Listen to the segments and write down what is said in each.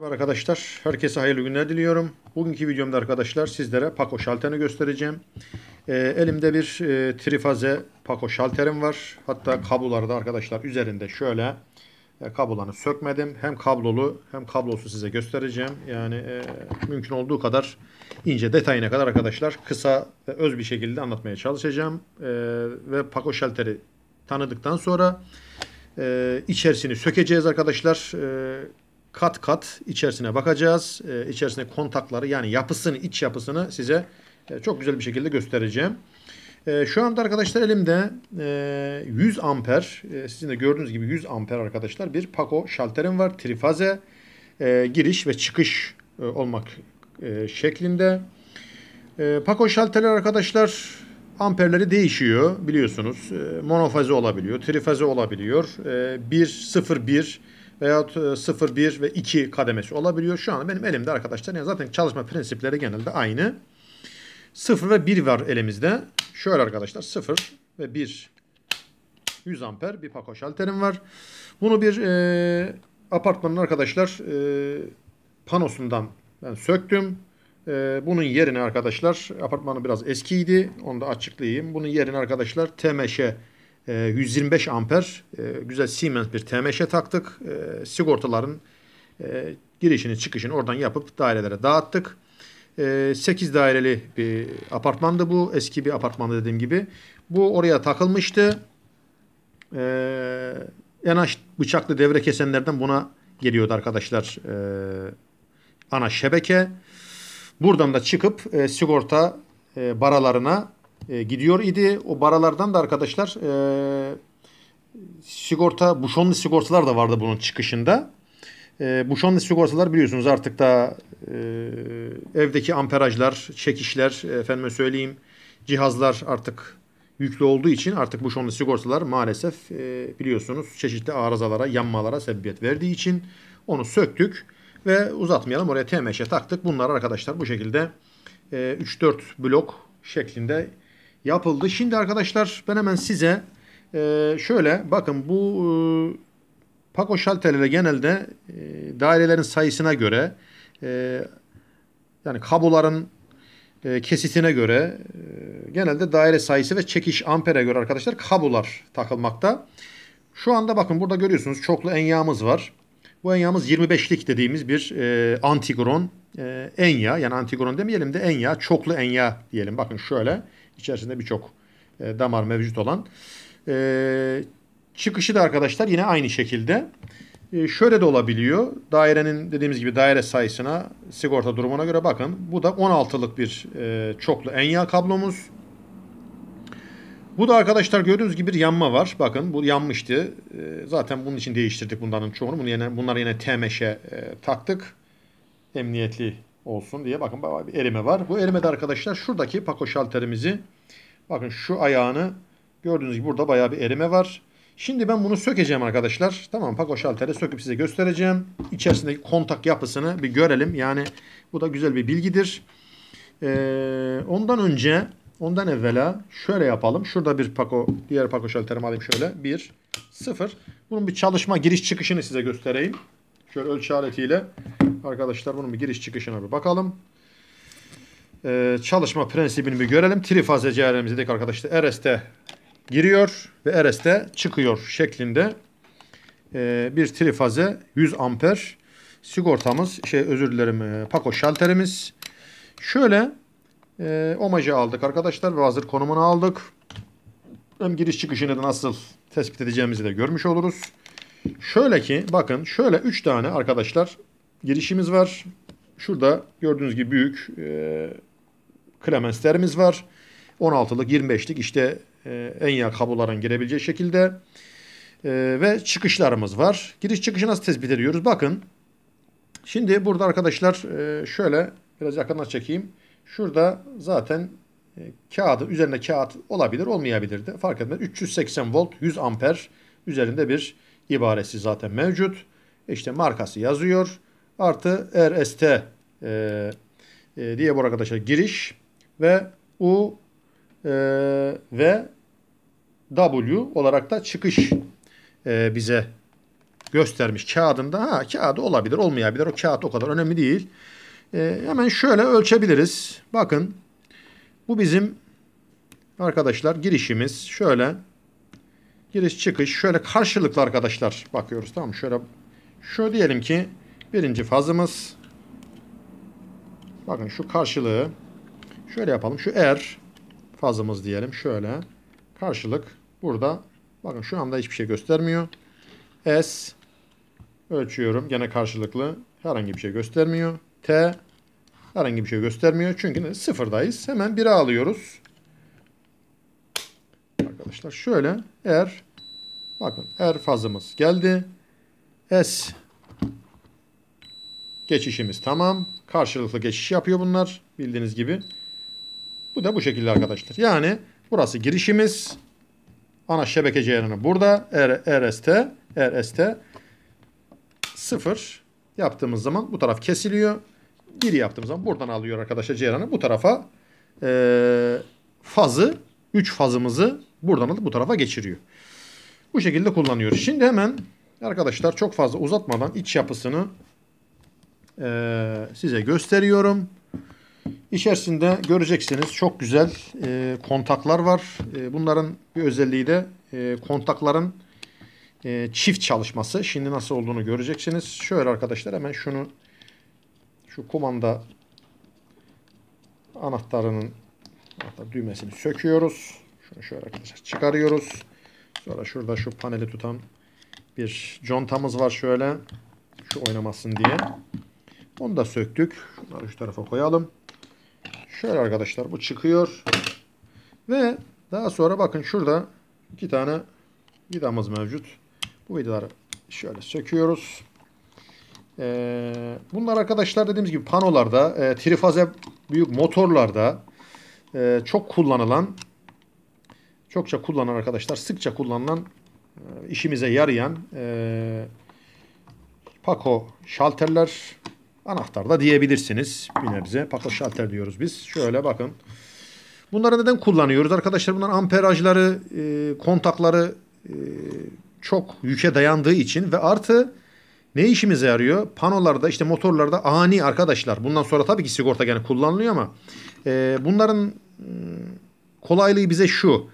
Merhaba arkadaşlar. Herkese hayırlı günler diliyorum. Bugünkü videomda arkadaşlar sizlere Paco şalterini göstereceğim. E, elimde bir e, trifaze Paco şalterim var. Hatta kabloları da arkadaşlar üzerinde şöyle e, kablolarını sökmedim. Hem kablolu hem kablosuz size göstereceğim. Yani e, mümkün olduğu kadar ince detayına kadar arkadaşlar kısa ve öz bir şekilde anlatmaya çalışacağım. E, ve Paco şalteri tanıdıktan sonra e, içerisini sökeceğiz arkadaşlar. E, kat kat içerisine bakacağız. E, içerisine kontakları yani yapısını, iç yapısını size e, çok güzel bir şekilde göstereceğim. E, şu anda arkadaşlar elimde e, 100 amper, e, sizin de gördüğünüz gibi 100 amper arkadaşlar bir Paco şalterim var. Trifaze e, giriş ve çıkış e, olmak e, şeklinde. E, Paco şalterler arkadaşlar amperleri değişiyor biliyorsunuz. E, monofaze olabiliyor, trifaze olabiliyor. E, 1, 0, 1 veya 0, 1 ve 2 kademesi olabiliyor. Şu an benim elimde arkadaşlar yani zaten çalışma prensipleri genelde aynı. 0 ve 1 var elimizde. Şöyle arkadaşlar 0 ve 1 100 amper bir pako şalterim var. Bunu bir e, apartmanın arkadaşlar e, panosundan ben söktüm. E, bunun yerine arkadaşlar apartmanı biraz eskiydi. Onu da açıklayayım. Bunun yerine arkadaşlar TMŞ 125 ee, amper e, güzel Siemens bir TMŞ'e taktık. Ee, sigortaların e, girişini çıkışını oradan yapıp dairelere dağıttık. 8 ee, daireli bir apartmandı bu. Eski bir apartmanda dediğim gibi. Bu oraya takılmıştı. Ee, bıçaklı devre kesenlerden buna geliyordu arkadaşlar. ana şebeke. Buradan da çıkıp e, sigorta baralarına e, gidiyor idi. O baralardan da arkadaşlar e, sigorta, buşonlu sigortalar da vardı bunun çıkışında. E, buşonlu sigortalar biliyorsunuz artık da e, evdeki amperajlar, çekişler, efendime söyleyeyim cihazlar artık yüklü olduğu için artık buşonlu sigortalar maalesef e, biliyorsunuz çeşitli arızalara, yanmalara sebebiyet verdiği için onu söktük ve uzatmayalım oraya TMŞ'e taktık. Bunlar arkadaşlar bu şekilde e, 3-4 blok şeklinde yapıldı. Şimdi arkadaşlar ben hemen size e, şöyle bakın bu e, Paco şalterleri genelde e, dairelerin sayısına göre e, yani kabuların e, kesitine göre e, genelde daire sayısı ve çekiş ampere göre arkadaşlar kabular takılmakta. Şu anda bakın burada görüyorsunuz çoklu enyamız var. Bu enyamız 25'lik dediğimiz bir e, antigron e, enya yani antigron demeyelim de enya çoklu enya diyelim. Bakın şöyle içerisinde birçok e, damar mevcut olan. E, çıkışı da arkadaşlar yine aynı şekilde. E, şöyle de olabiliyor. Dairenin dediğimiz gibi daire sayısına sigorta durumuna göre bakın. Bu da 16'lık bir e, çoklu enya kablomuz. Bu da arkadaşlar gördüğünüz gibi bir yanma var. Bakın bu yanmıştı. E, zaten bunun için değiştirdik bunların çoğunu. Bunu yine, bunları yine TMŞ'e e, taktık. Emniyetli olsun diye bakın bir erime var. Bu erimede arkadaşlar şuradaki pako şalterimizi bakın şu ayağını gördüğünüz gibi burada bayağı bir erime var. Şimdi ben bunu sökeceğim arkadaşlar. Tamam pako şalteri söküp size göstereceğim. İçerisindeki kontak yapısını bir görelim. Yani bu da güzel bir bilgidir. Ee, ondan önce ondan evvela şöyle yapalım. Şurada bir pako diğer pako şalterimi alayım şöyle. 1 0 Bunun bir çalışma giriş çıkışını size göstereyim. Şöyle ölçü aletiyle arkadaşlar bunun bir giriş çıkışına bir bakalım. Ee, çalışma prensibini bir görelim. Trifaz eceğerimizdeki arkadaşlar RS'te giriyor ve RS'te çıkıyor şeklinde ee, bir trifaze 100 amper sigortamız şey özür dilerim e, pako şalterimiz. Şöyle e, omacı aldık arkadaşlar ve hazır konumunu aldık. Hem giriş çıkışını da nasıl tespit edeceğimizi de görmüş oluruz. Şöyle ki bakın şöyle 3 tane arkadaşlar girişimiz var. Şurada gördüğünüz gibi büyük e, klemenslerimiz var. 16'lık 25'lik işte e, en yak kabloların girebileceği şekilde e, ve çıkışlarımız var. Giriş çıkışı nasıl tespit ediyoruz? Bakın şimdi burada arkadaşlar e, şöyle biraz yakından çekeyim. Şurada zaten e, kağıdı üzerinde kağıt olabilir olmayabilir de fark etmez. 380 volt 100 amper üzerinde bir ibaresi zaten mevcut. İşte markası yazıyor. Artı RST e, e, diye bu arkadaşlar giriş ve U e, ve W olarak da çıkış e, bize göstermiş kağıdında. Ha kağıdı olabilir olmayabilir. O kağıt o kadar önemli değil. E, hemen şöyle ölçebiliriz. Bakın bu bizim arkadaşlar girişimiz. Şöyle Giriş çıkış şöyle karşılıklı arkadaşlar bakıyoruz tamam mı? Şöyle şöyle diyelim ki birinci fazımız bakın şu karşılığı şöyle yapalım. Şu er fazımız diyelim şöyle karşılık burada bakın şu anda hiçbir şey göstermiyor. S ölçüyorum gene karşılıklı herhangi bir şey göstermiyor. T herhangi bir şey göstermiyor. Çünkü sıfırdayız. Hemen 1'e alıyoruz yapmışlar. Şöyle er bakın er fazımız geldi. S geçişimiz tamam. Karşılıklı geçiş yapıyor bunlar bildiğiniz gibi. Bu da bu şekilde arkadaşlar. Yani burası girişimiz. Ana şebeke ceyranı burada. R, RST RST 0 yaptığımız zaman bu taraf kesiliyor. 1 yaptığımız zaman buradan alıyor arkadaşlar ceyranı. Bu tarafa e, fazı 3 fazımızı Buradan alıp bu tarafa geçiriyor. Bu şekilde kullanıyoruz. Şimdi hemen arkadaşlar çok fazla uzatmadan iç yapısını e, size gösteriyorum. İçerisinde göreceksiniz çok güzel e, kontaklar var. E, bunların bir özelliği de e, kontakların e, çift çalışması. Şimdi nasıl olduğunu göreceksiniz. Şöyle arkadaşlar hemen şunu şu kumanda anahtarının anahtar düğmesini söküyoruz. Şunu şöyle arkadaşlar çıkarıyoruz. Sonra şurada şu paneli tutan bir contamız var şöyle. Şu oynamasın diye. Onu da söktük. Şunları şu tarafa koyalım. Şöyle arkadaşlar bu çıkıyor. Ve daha sonra bakın şurada iki tane vidamız mevcut. Bu vidaları şöyle söküyoruz. Ee, bunlar arkadaşlar dediğimiz gibi panolarda, e, trifaze büyük motorlarda e, çok kullanılan çokça kullanan arkadaşlar sıkça kullanılan e, işimize yarayan e, Paco şalterler anahtar da diyebilirsiniz bir nebze. Paco şalter diyoruz biz. Şöyle bakın. Bunları neden kullanıyoruz? Arkadaşlar bunların amperajları, e, kontakları e, çok yüke dayandığı için ve artı ne işimize yarıyor? Panolarda işte motorlarda ani arkadaşlar. Bundan sonra tabii ki sigorta gene kullanılıyor ama e, bunların ıı, kolaylığı bize şu.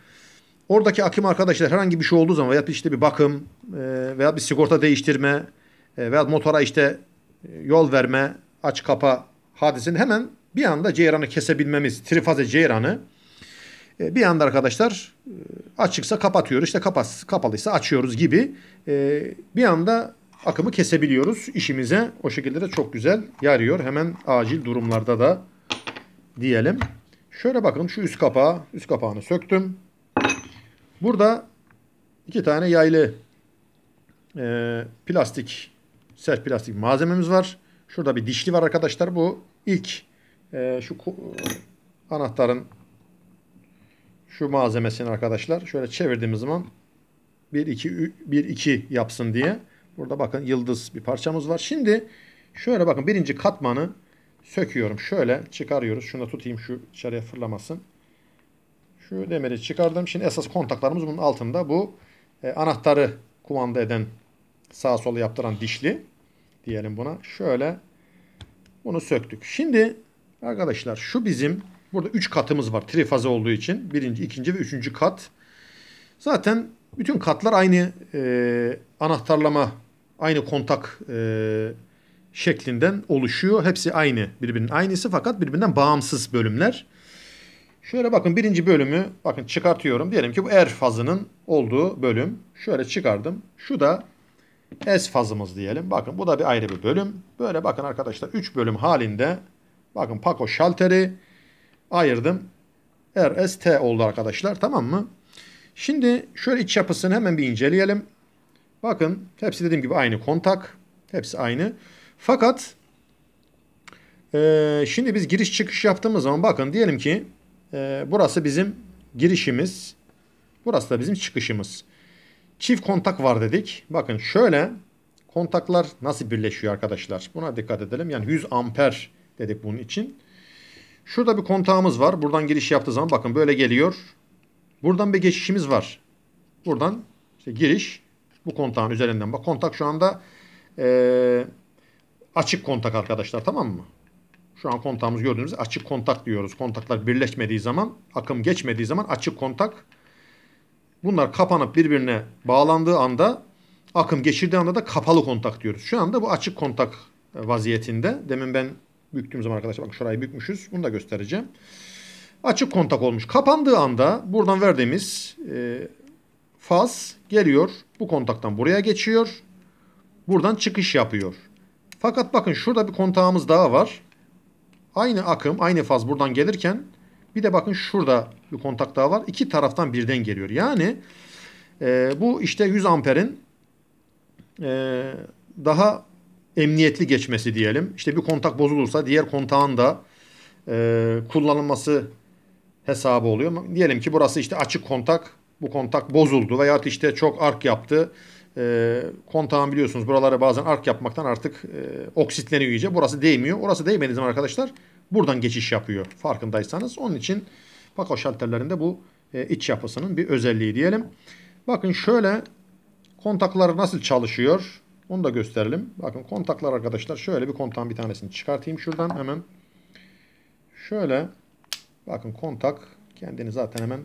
Oradaki akım arkadaşlar herhangi bir şey olduğu zaman veya işte bir bakım e, veya bir sigorta değiştirme e, veya motora işte e, yol verme, aç kapa hadisini hemen bir anda ceyranı kesebilmemiz, trifaze ceyranı e, bir anda arkadaşlar e, açıksa kapatıyoruz, işte kapas, kapalıysa açıyoruz gibi e, bir anda akımı kesebiliyoruz. işimize o şekilde de çok güzel yarıyor. Hemen acil durumlarda da diyelim. Şöyle bakın şu üst kapağı, üst kapağını söktüm. Burada iki tane yaylı e, plastik, sert plastik malzememiz var. Şurada bir dişli var arkadaşlar. Bu ilk e, şu anahtarın şu malzemesini arkadaşlar şöyle çevirdiğimiz zaman 1-2 yapsın diye. Burada bakın yıldız bir parçamız var. Şimdi şöyle bakın birinci katmanı söküyorum. Şöyle çıkarıyoruz. Şunu da tutayım şu dışarıya fırlamasın. Şu demiri çıkardım. Şimdi esas kontaklarımız bunun altında. Bu e, anahtarı kumanda eden sağa sola yaptıran dişli diyelim buna. Şöyle bunu söktük. Şimdi arkadaşlar şu bizim burada 3 katımız var. Trifaze olduğu için. Birinci, ikinci ve üçüncü kat. Zaten bütün katlar aynı e, anahtarlama, aynı kontak e, şeklinden oluşuyor. Hepsi aynı birbirinin aynısı fakat birbirinden bağımsız bölümler. Şöyle bakın birinci bölümü bakın çıkartıyorum. Diyelim ki bu R er fazının olduğu bölüm. Şöyle çıkardım. Şu da S fazımız diyelim. Bakın bu da bir ayrı bir bölüm. Böyle bakın arkadaşlar 3 bölüm halinde bakın Paco şalteri ayırdım. R, er, S, T oldu arkadaşlar tamam mı? Şimdi şöyle iç yapısını hemen bir inceleyelim. Bakın hepsi dediğim gibi aynı kontak. Hepsi aynı. Fakat e, şimdi biz giriş çıkış yaptığımız zaman bakın diyelim ki ee, burası bizim girişimiz. Burası da bizim çıkışımız. Çift kontak var dedik. Bakın şöyle kontaklar nasıl birleşiyor arkadaşlar? Buna dikkat edelim. Yani 100 amper dedik bunun için. Şurada bir kontağımız var. Buradan giriş yaptığı zaman bakın böyle geliyor. Buradan bir geçişimiz var. Buradan işte giriş bu kontağın üzerinden. Bak kontak şu anda e, açık kontak arkadaşlar tamam mı? Şu an kontağımız gördüğünüz açık kontak diyoruz. Kontaklar birleşmediği zaman, akım geçmediği zaman açık kontak. Bunlar kapanıp birbirine bağlandığı anda, akım geçirdiği anda da kapalı kontak diyoruz. Şu anda bu açık kontak e, vaziyetinde. Demin ben büktüğüm zaman arkadaşlar bak şurayı bükmüşüz. Bunu da göstereceğim. Açık kontak olmuş. Kapandığı anda buradan verdiğimiz e, faz geliyor. Bu kontaktan buraya geçiyor. Buradan çıkış yapıyor. Fakat bakın şurada bir kontağımız daha var. Aynı akım, aynı faz buradan gelirken bir de bakın şurada bir kontak daha var. İki taraftan birden geliyor. Yani e, bu işte 100 amperin e, daha emniyetli geçmesi diyelim. İşte bir kontak bozulursa diğer kontağın da e, kullanılması hesabı oluyor. Diyelim ki burası işte açık kontak, bu kontak bozuldu veya işte çok ark yaptı. E, kontağın biliyorsunuz buralara bazen ark yapmaktan artık e, oksitleniyor iyice. Burası değmiyor. Orası değmediği zaman arkadaşlar buradan geçiş yapıyor farkındaysanız. Onun için Paco şalterlerinde bu e, iç yapısının bir özelliği diyelim. Bakın şöyle kontaklar nasıl çalışıyor onu da gösterelim. Bakın kontaklar arkadaşlar şöyle bir kontağın bir tanesini çıkartayım şuradan hemen. Şöyle bakın kontak kendini zaten hemen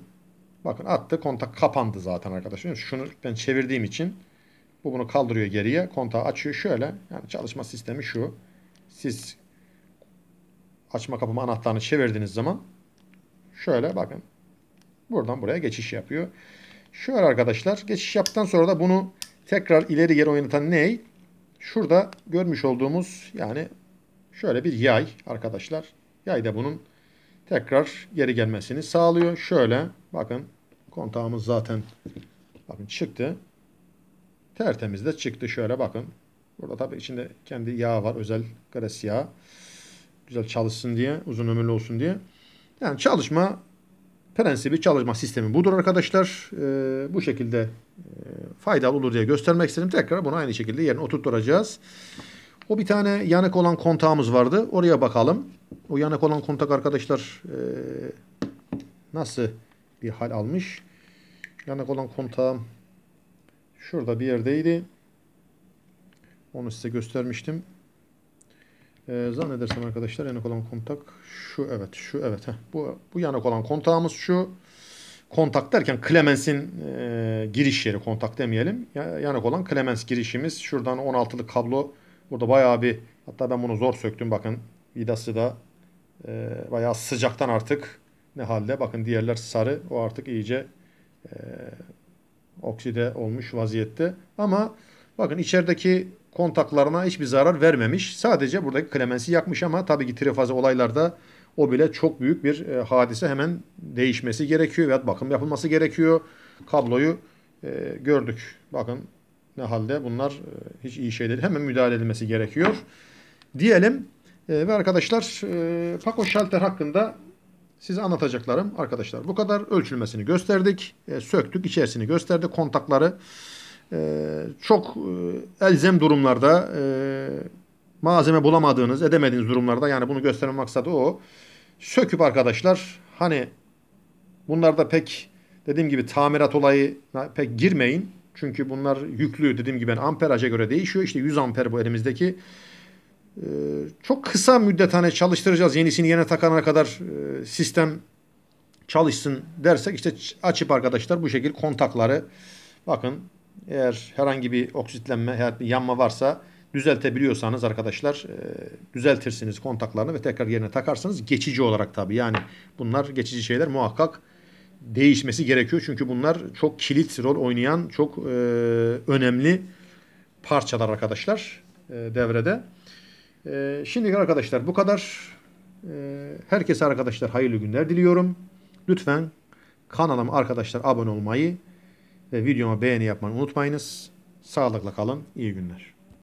bakın attı kontak kapandı zaten arkadaşlar. Şunu ben çevirdiğim için bu bunu kaldırıyor geriye. Kontağı açıyor şöyle. Yani çalışma sistemi şu. Siz açma kapama anahtarını çevirdiğiniz zaman şöyle bakın. Buradan buraya geçiş yapıyor. Şöyle arkadaşlar geçiş yaptıktan sonra da bunu tekrar ileri geri oynatan ney? Şurada görmüş olduğumuz yani şöyle bir yay arkadaşlar. Yay da bunun tekrar geri gelmesini sağlıyor. Şöyle bakın kontağımız zaten bakın çıktı. Tertemiz de çıktı. Şöyle bakın. Burada tabii içinde kendi yağ var. Özel gres yağı. Güzel çalışsın diye. Uzun ömürlü olsun diye. Yani çalışma prensibi, çalışma sistemi budur arkadaşlar. Ee, bu şekilde e, faydalı olur diye göstermek istedim. Tekrar bunu aynı şekilde yerine oturtturacağız. O bir tane yanık olan kontağımız vardı. Oraya bakalım. O yanık olan kontak arkadaşlar e, nasıl bir hal almış. Yanık olan kontağım Şurada bir yerdeydi. Onu size göstermiştim. Ee, zannedersem arkadaşlar yanık olan kontak şu evet şu evet. Heh, bu, bu yanık olan kontağımız şu. Kontak derken Clemens'in e, giriş yeri kontak demeyelim. Ya, yanık olan Clemens girişimiz. Şuradan 16'lık kablo burada bayağı bir hatta ben bunu zor söktüm bakın. Vidası da e, bayağı sıcaktan artık ne halde. Bakın diğerler sarı o artık iyice e, Okside olmuş vaziyette. Ama bakın içerideki kontaklarına hiçbir zarar vermemiş. Sadece buradaki klemensi yakmış ama tabii ki trifaze olaylarda o bile çok büyük bir e, hadise hemen değişmesi gerekiyor veya bakım yapılması gerekiyor. Kabloyu e, gördük. Bakın ne halde bunlar e, hiç iyi şeyler Hemen müdahale edilmesi gerekiyor. Diyelim e, ve arkadaşlar e, Paco Şalter hakkında Size anlatacaklarım arkadaşlar bu kadar. Ölçülmesini gösterdik. E, söktük. içerisini gösterdi Kontakları e, çok e, elzem durumlarda e, malzeme bulamadığınız, edemediğiniz durumlarda yani bunu gösteren maksadı o. Söküp arkadaşlar hani bunlarda pek dediğim gibi tamirat olayı pek girmeyin. Çünkü bunlar yüklü dediğim gibi ben amperaja göre değişiyor. İşte 100 amper bu elimizdeki ee, çok kısa müddet hani çalıştıracağız yenisini yine takana kadar e, sistem çalışsın dersek işte açıp arkadaşlar bu şekilde kontakları bakın eğer herhangi bir oksitlenme herhangi bir yanma varsa düzeltebiliyorsanız arkadaşlar e, düzeltirsiniz kontaklarını ve tekrar yerine takarsanız Geçici olarak tabi yani bunlar geçici şeyler muhakkak değişmesi gerekiyor. Çünkü bunlar çok kilit rol oynayan çok e, önemli parçalar arkadaşlar e, devrede. Ee, şimdi arkadaşlar bu kadar. Ee, herkese arkadaşlar hayırlı günler diliyorum. Lütfen kanalıma arkadaşlar abone olmayı ve videoma beğeni yapmayı unutmayınız. Sağlıkla kalın. İyi günler.